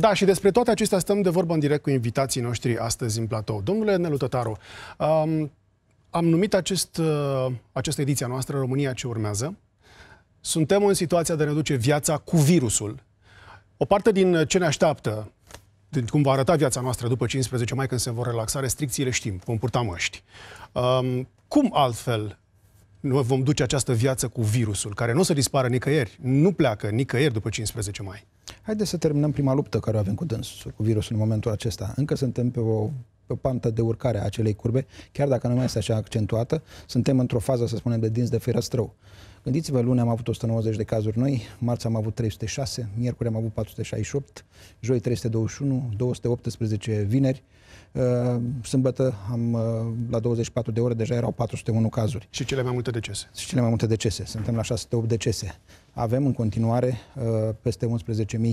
Da, și despre toate acestea stăm de vorbă în direct cu invitații noștri astăzi în platou. Domnule Nelu Tătaru, um, am numit acest, uh, această ediție a noastră România ce urmează. Suntem în situația de a ne duce viața cu virusul. O parte din ce ne așteaptă, din cum va arăta viața noastră după 15 mai, când se vor relaxa restricțiile, știm, vom purta măști. Um, cum altfel nu vom duce această viață cu virusul, care nu o să dispară nicăieri, nu pleacă nicăieri după 15 mai? Haideți să terminăm prima luptă care o avem cu dânsul, cu virusul în momentul acesta. Încă suntem pe o pe pantă de urcare a acelei curbe, chiar dacă nu mai este așa accentuată, suntem într-o fază, să spunem, de dinți de ferăstrău. Gândiți-vă, luni am avut 190 de cazuri noi, marți am avut 306, miercuri am avut 468, joi 321, 218 vineri, uh, sâmbătă am, uh, la 24 de ore deja erau 401 cazuri. Și cele mai multe decese. Și cele mai multe decese. Suntem la 608 decese. Avem în continuare uh, peste 11.000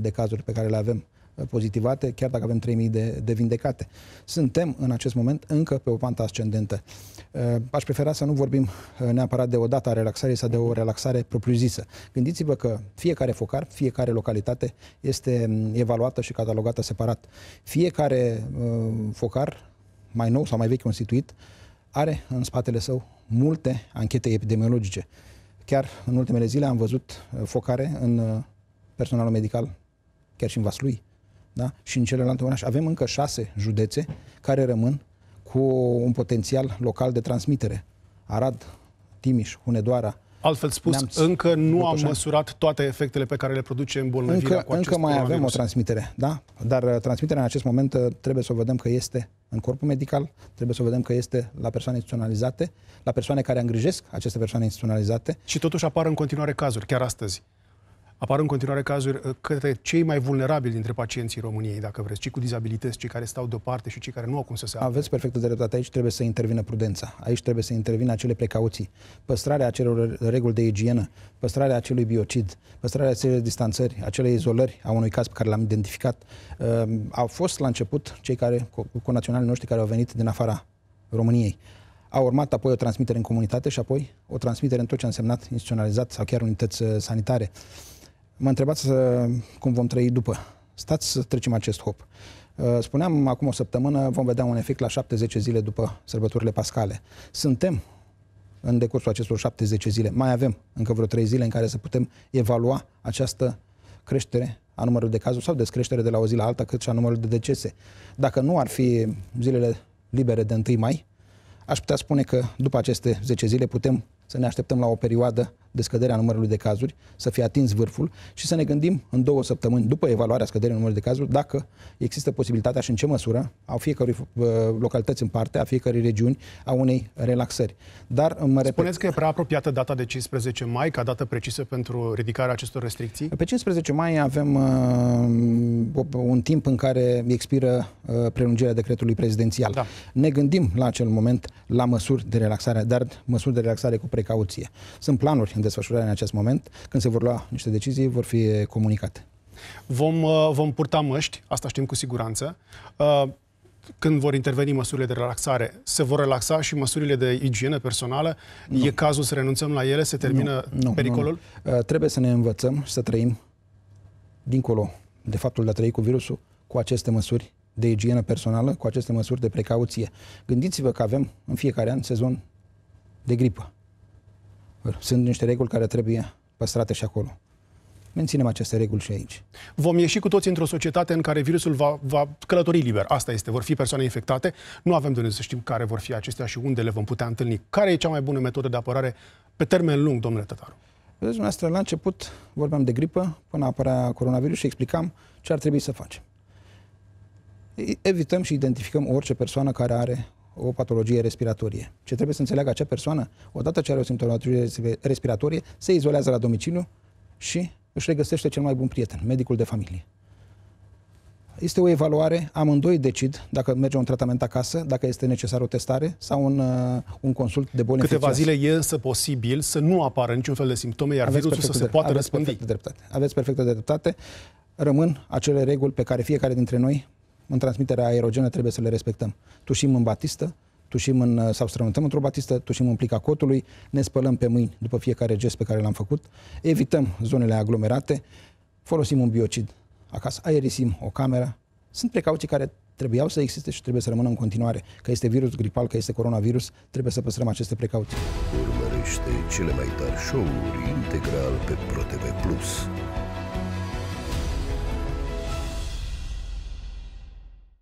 de cazuri pe care le avem pozitivate, chiar dacă avem 3.000 de, de vindecate. Suntem în acest moment încă pe o pantă ascendentă. Uh, aș prefera să nu vorbim uh, neapărat de o dată a relaxării sau de o relaxare propriu-zisă. Gândiți-vă că fiecare focar, fiecare localitate este um, evaluată și catalogată separat. Fiecare uh, focar, mai nou sau mai vechi constituit, are în spatele său multe anchete epidemiologice. Chiar în ultimele zile am văzut focare în personalul medical, chiar și în Vaslui, da? și în celelalte orașe. Avem încă șase județe care rămân cu un potențial local de transmitere. Arad, Timiș, Hunedoara, Altfel spus, Neamț, încă nu am măsurat toate efectele pe care le produce îmbolnăvirea încă, cu acest Încă mai avem o transmitere, da? Dar uh, transmiterea în acest moment uh, trebuie să o vedem că este în corpul medical, trebuie să o vedem că este la persoane instituționalizate, la persoane care îngrijesc aceste persoane instituționalizate. Și totuși apar în continuare cazuri, chiar astăzi. Apar în continuare cazuri uh, către cei mai vulnerabili dintre pacienții României, dacă vreți, cei cu dizabilități, cei care stau deoparte și cei care nu au cum să se apere. Aveți perfectă dreptate. Aici trebuie să intervină prudența. Aici trebuie să intervină acele precauții. Păstrarea acelor reguli de igienă, păstrarea acelui biocid, păstrarea acelei distanțări, acele izolări a unui caz pe care l-am identificat. Uh, au fost la început cei care, cu, cu naționalii noștri care au venit din afara României. A urmat apoi o transmitere în comunitate și apoi o transmitere în tot ce a însemnat instituționalizat sau chiar unități uh, sanitare. Mă întrebați cum vom trăi după. Stați să trecem acest hop. Uh, spuneam acum o săptămână, vom vedea un efect la 70 zile după sărbătorile pascale. Suntem în decursul acestor 70 zile. Mai avem încă vreo 3 zile în care să putem evalua această creștere a numărului de cazuri sau descreștere de la o zi la alta, cât și a numărului de decese. Dacă nu ar fi zilele libere de 1 mai, aș putea spune că după aceste 10 zile putem să ne așteptăm la o perioadă de scăderea numărului de cazuri, să fie atins vârful și să ne gândim în două săptămâni după evaluarea scăderii numărului de cazuri dacă există posibilitatea și în ce măsură a fiecărui uh, localități în parte, a fiecărei regiuni, a unei relaxări. Dar mă repet... Spuneți că e prea apropiată data de 15 mai ca dată precisă pentru ridicarea acestor restricții? Pe 15 mai avem uh, un timp în care expiră uh, prelungirea decretului prezidențial. Da. Ne gândim la acel moment la măsuri de relaxare, dar măsuri de relaxare cu precauție. Sunt planuri în desfășurare în acest moment. Când se vor lua niște decizii, vor fi comunicate. Vom, uh, vom purta măști, asta știm cu siguranță. Uh, când vor interveni măsurile de relaxare, se vor relaxa și măsurile de igienă personală? Nu. E cazul să renunțăm la ele? Se termină nu, nu, pericolul? Nu. nu. Uh, trebuie să ne învățăm să trăim dincolo de faptul de a trăi cu virusul, cu aceste măsuri de igienă personală, cu aceste măsuri de precauție. Gândiți-vă că avem în fiecare an sezon de gripă. Sunt niște reguli care trebuie păstrate și acolo. Menținem aceste reguli și aici. Vom ieși cu toți într-o societate în care virusul va, va călători liber. Asta este. Vor fi persoane infectate. Nu avem de unde să știm care vor fi acestea și unde le vom putea întâlni. Care e cea mai bună metodă de apărare pe termen lung, domnule Tătaru? Vedeți, noastră, la început vorbeam de gripă până apărea coronavirus și explicam ce ar trebui să facem. Evităm și identificăm orice persoană care are o patologie respiratorie. Ce trebuie să înțeleagă acea persoană, odată ce are o simptomatologie respiratorie, se izolează la domiciliu și își regăsește cel mai bun prieten, medicul de familie. Este o evaluare, amândoi decid dacă merge un tratament acasă, dacă este necesar o testare sau un, uh, un consult de boli Câteva infecțioase. zile e însă posibil să nu apară niciun fel de simptome, iar aveți virusul să se poată răspândi. Aveți perfectă dreptate. Rămân acele reguli pe care fiecare dintre noi în transmiterea aerogenă trebuie să le respectăm. Tușim în batistă, tușim în, uh, sau strământăm într-o batistă, tușim în plica cotului, ne spălăm pe mâini după fiecare gest pe care l-am făcut, evităm zonele aglomerate, folosim un biocid acasă, aerisim o cameră. Sunt precauții care trebuiau să existe și trebuie să rămână în continuare. Că este virus gripal, că este coronavirus, trebuie să păstrăm aceste precauții. Urmărește cele mai tari show-uri integral pe ProTV+.